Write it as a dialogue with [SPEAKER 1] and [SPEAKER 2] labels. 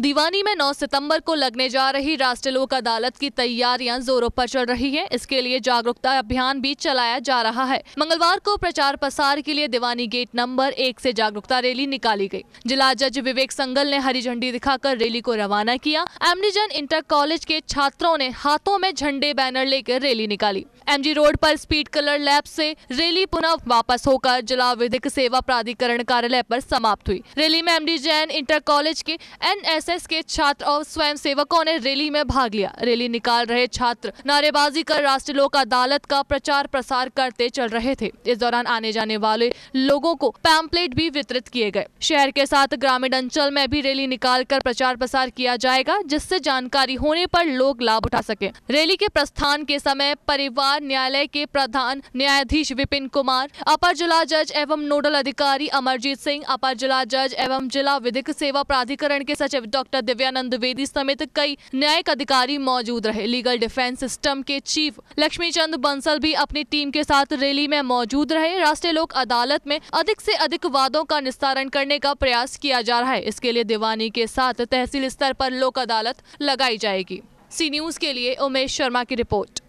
[SPEAKER 1] दीवानी में 9 सितंबर को लगने जा रही राष्ट्रीय लोक अदालत की तैयारियां जोरों पर चल रही हैं। इसके लिए जागरूकता अभियान भी चलाया जा रहा है मंगलवार को प्रचार प्रसार के लिए दीवानी गेट नंबर एक से जागरूकता रैली निकाली गई। जिला जज विवेक संगल ने हरी झंडी दिखाकर रैली को रवाना किया एमडीजन इंटर कॉलेज के छात्रों ने हाथों में झंडे बैनर लेकर रैली निकाली एमजी रोड पर स्पीड कलर लैब से रैली पुनः वापस होकर जिला विधिक सेवा प्राधिकरण कार्यालय पर समाप्त हुई रैली में एमडी जैन इंटर कॉलेज के एनएसएस के छात्र और स्वयं सेवकों ने रैली में भाग लिया रैली निकाल रहे छात्र नारेबाजी कर राष्ट्रीय लोक अदालत का प्रचार प्रसार करते चल रहे थे इस दौरान आने जाने वाले लोगों को पैम्पलेट भी वितरित किए गए शहर के साथ ग्रामीण अंचल में भी रैली निकाल कर प्रचार प्रसार किया जाएगा जिससे जानकारी होने आरोप लोग लाभ उठा सके रैली के प्रस्थान के समय परिवार न्यायालय के प्रधान न्यायाधीश विपिन कुमार अपर जिला जज एवं नोडल अधिकारी अमरजीत सिंह अपर जिला जज एवं जिला विधिक सेवा प्राधिकरण के सचिव डॉक्टर दिव्यानंद वेदी समेत कई न्यायिक अधिकारी मौजूद रहे लीगल डिफेंस सिस्टम के चीफ लक्ष्मी चंद बंसल भी अपनी टीम के साथ रैली में मौजूद रहे राष्ट्रीय लोक अदालत में अधिक से अधिक वादों का निस्तारण करने का प्रयास किया जा रहा है इसके लिए दीवानी के साथ तहसील स्तर पर लोक अदालत लगाई जाएगी सी न्यूज के लिए उमेश शर्मा की रिपोर्ट